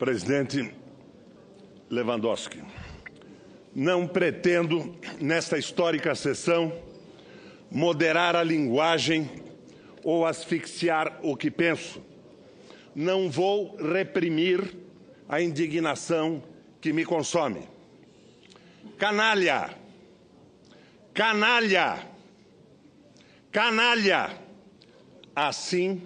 Presidente Lewandowski, não pretendo, nesta histórica sessão, moderar a linguagem ou asfixiar o que penso. Não vou reprimir a indignação que me consome. Canalha! Canalha! Canalha! Assim,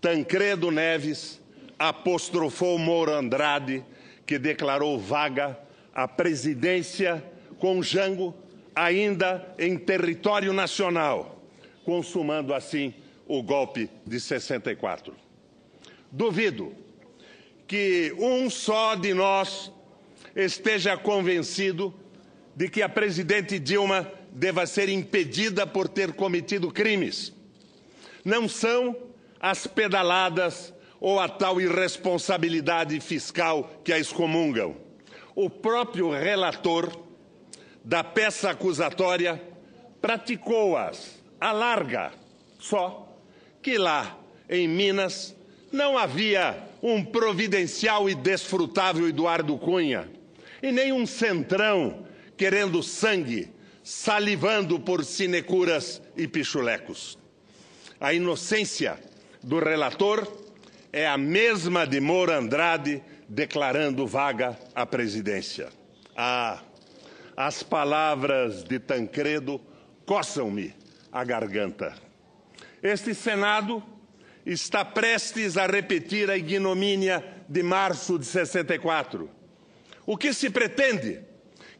Tancredo Neves apostrofou Moura Andrade, que declarou vaga a presidência com Jango ainda em território nacional, consumando assim o golpe de 64. Duvido que um só de nós esteja convencido de que a presidente Dilma deva ser impedida por ter cometido crimes. Não são as pedaladas ou a tal irresponsabilidade fiscal que a excomungam. O próprio relator da peça acusatória praticou-as à larga, só que lá em Minas não havia um providencial e desfrutável Eduardo Cunha e nem um centrão querendo sangue, salivando por sinecuras e pichulecos. A inocência do relator é a mesma de Moura Andrade declarando vaga a presidência. Ah, as palavras de Tancredo coçam-me a garganta. Este Senado está prestes a repetir a ignomínia de março de 64. O que se pretende?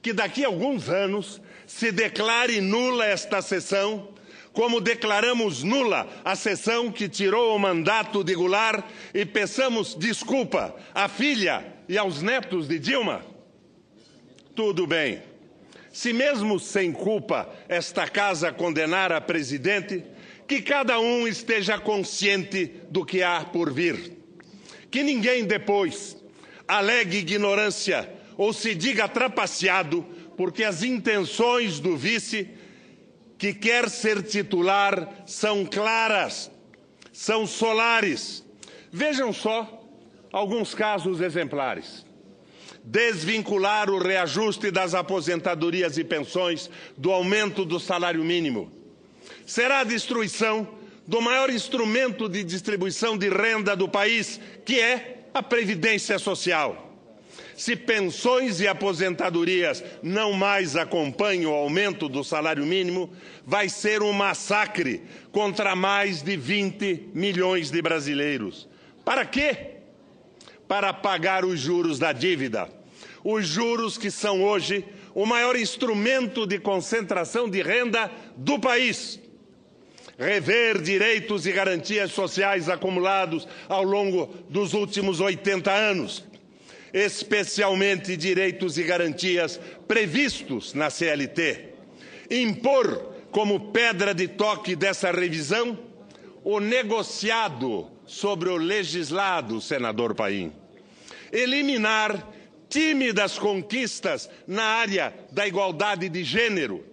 Que daqui a alguns anos se declare nula esta sessão como declaramos nula a sessão que tirou o mandato de Goulart e peçamos desculpa à filha e aos netos de Dilma? Tudo bem. Se mesmo sem culpa esta casa condenar a presidente, que cada um esteja consciente do que há por vir. Que ninguém depois alegue ignorância ou se diga trapaceado porque as intenções do vice que quer ser titular são claras, são solares. Vejam só alguns casos exemplares. Desvincular o reajuste das aposentadorias e pensões do aumento do salário mínimo. Será a destruição do maior instrumento de distribuição de renda do país, que é a Previdência Social se pensões e aposentadorias não mais acompanham o aumento do salário mínimo, vai ser um massacre contra mais de 20 milhões de brasileiros. Para quê? Para pagar os juros da dívida. Os juros que são hoje o maior instrumento de concentração de renda do país. Rever direitos e garantias sociais acumulados ao longo dos últimos 80 anos especialmente direitos e garantias previstos na CLT. Impor como pedra de toque dessa revisão o negociado sobre o legislado, senador Paim. Eliminar tímidas conquistas na área da igualdade de gênero.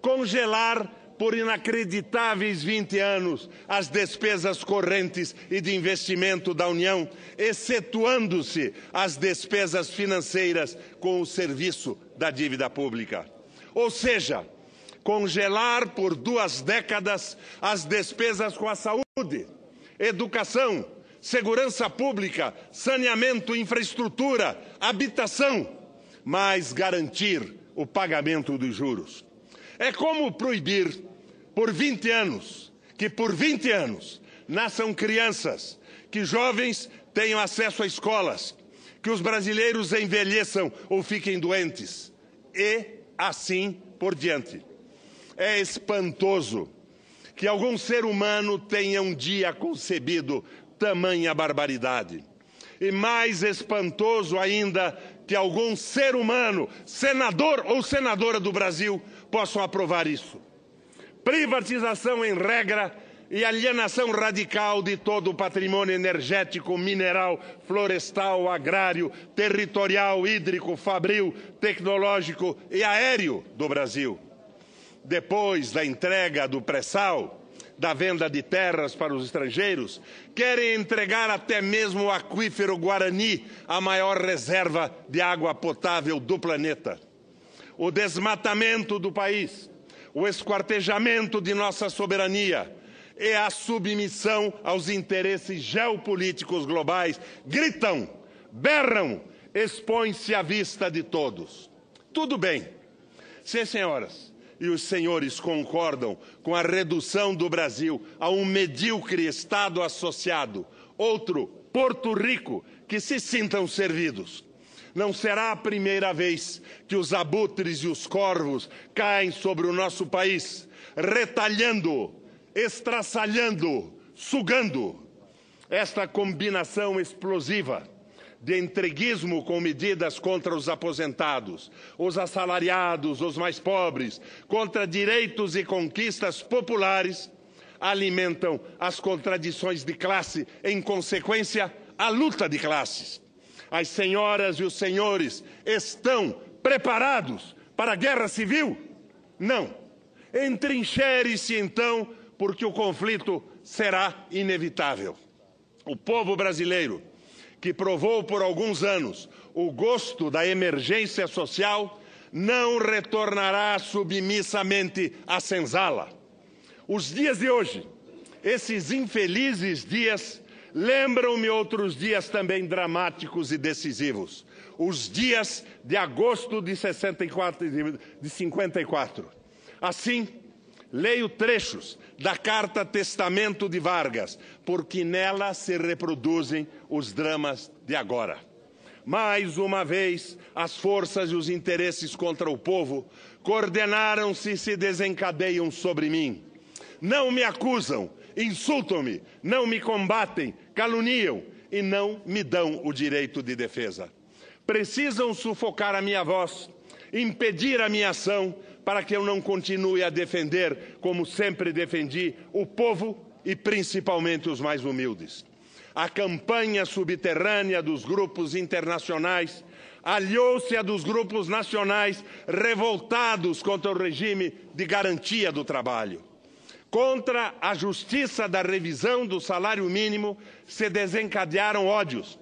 Congelar por inacreditáveis 20 anos as despesas correntes e de investimento da União, excetuando-se as despesas financeiras com o serviço da dívida pública. Ou seja, congelar por duas décadas as despesas com a saúde, educação, segurança pública, saneamento, infraestrutura, habitação, mas garantir o pagamento dos juros. É como proibir por 20 anos que por 20 anos nasçam crianças, que jovens tenham acesso a escolas, que os brasileiros envelheçam ou fiquem doentes e assim por diante. É espantoso que algum ser humano tenha um dia concebido tamanha barbaridade. E mais espantoso ainda que algum ser humano, senador ou senadora do Brasil, possam aprovar isso. Privatização em regra e alienação radical de todo o patrimônio energético, mineral, florestal, agrário, territorial, hídrico, fabril, tecnológico e aéreo do Brasil. Depois da entrega do pré-sal, da venda de terras para os estrangeiros, querem entregar até mesmo o aquífero Guarani, a maior reserva de água potável do planeta o desmatamento do país, o esquartejamento de nossa soberania e a submissão aos interesses geopolíticos globais gritam, berram, expõem-se à vista de todos. Tudo bem, se as senhoras e os senhores concordam com a redução do Brasil a um medíocre Estado associado, outro, Porto Rico, que se sintam servidos. Não será a primeira vez que os abutres e os corvos caem sobre o nosso país, retalhando, estraçalhando, sugando. Esta combinação explosiva de entreguismo com medidas contra os aposentados, os assalariados, os mais pobres, contra direitos e conquistas populares, alimentam as contradições de classe, em consequência, a luta de classes as senhoras e os senhores estão preparados para a guerra civil? Não. entrincheire se então, porque o conflito será inevitável. O povo brasileiro, que provou por alguns anos o gosto da emergência social, não retornará submissamente à senzala. Os dias de hoje, esses infelizes dias, Lembram-me outros dias também dramáticos e decisivos. Os dias de agosto de 64 de 54. Assim, leio trechos da carta Testamento de Vargas, porque nela se reproduzem os dramas de agora. Mais uma vez, as forças e os interesses contra o povo coordenaram-se e se desencadeiam sobre mim. Não me acusam, insultam-me, não me combatem, caluniam e não me dão o direito de defesa. Precisam sufocar a minha voz, impedir a minha ação, para que eu não continue a defender, como sempre defendi, o povo e principalmente os mais humildes. A campanha subterrânea dos grupos internacionais aliou se a dos grupos nacionais revoltados contra o regime de garantia do trabalho Contra a justiça da revisão do salário mínimo se desencadearam ódios.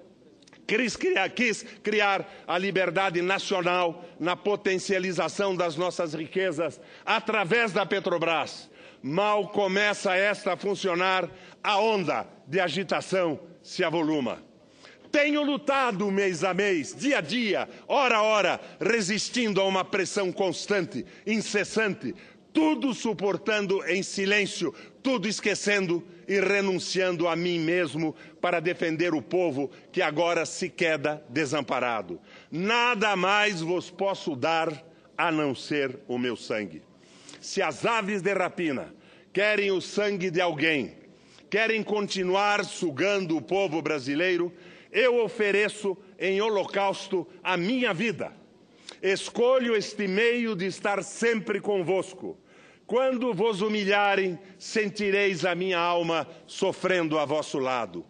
Quis criar, quis criar a liberdade nacional na potencialização das nossas riquezas através da Petrobras. Mal começa esta a funcionar, a onda de agitação se avoluma. Tenho lutado mês a mês, dia a dia, hora a hora, resistindo a uma pressão constante, incessante, tudo suportando em silêncio, tudo esquecendo e renunciando a mim mesmo para defender o povo que agora se queda desamparado. Nada mais vos posso dar a não ser o meu sangue. Se as aves de rapina querem o sangue de alguém, querem continuar sugando o povo brasileiro, eu ofereço em holocausto a minha vida. Escolho este meio de estar sempre convosco quando vos humilharem, sentireis a minha alma sofrendo a vosso lado.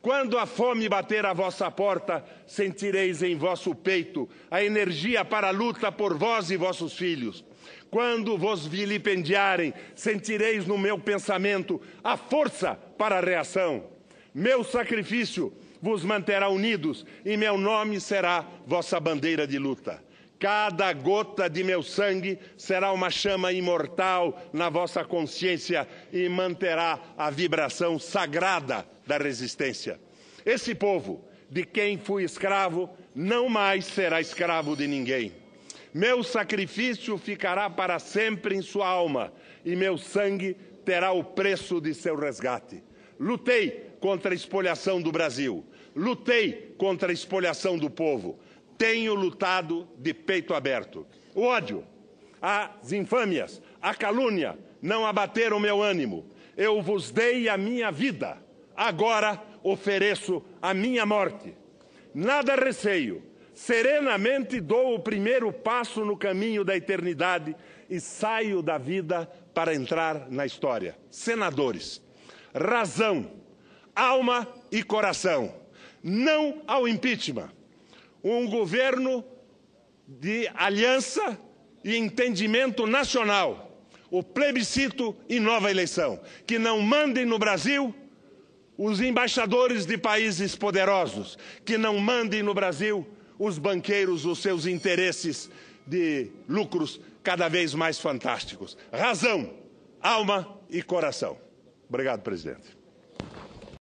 Quando a fome bater à vossa porta, sentireis em vosso peito a energia para a luta por vós e vossos filhos. Quando vos vilipendiarem, sentireis no meu pensamento a força para a reação. Meu sacrifício vos manterá unidos e meu nome será vossa bandeira de luta. Cada gota de meu sangue será uma chama imortal na vossa consciência e manterá a vibração sagrada da resistência. Esse povo, de quem fui escravo, não mais será escravo de ninguém. Meu sacrifício ficará para sempre em sua alma e meu sangue terá o preço de seu resgate. Lutei contra a espoliação do Brasil, lutei contra a espoliação do povo tenho lutado de peito aberto. O ódio, as infâmias, a calúnia não abateram meu ânimo. Eu vos dei a minha vida, agora ofereço a minha morte. Nada receio, serenamente dou o primeiro passo no caminho da eternidade e saio da vida para entrar na história. Senadores, razão, alma e coração. Não ao impeachment um governo de aliança e entendimento nacional, o plebiscito e nova eleição, que não mandem no Brasil os embaixadores de países poderosos, que não mandem no Brasil os banqueiros os seus interesses de lucros cada vez mais fantásticos. Razão, alma e coração. Obrigado, presidente.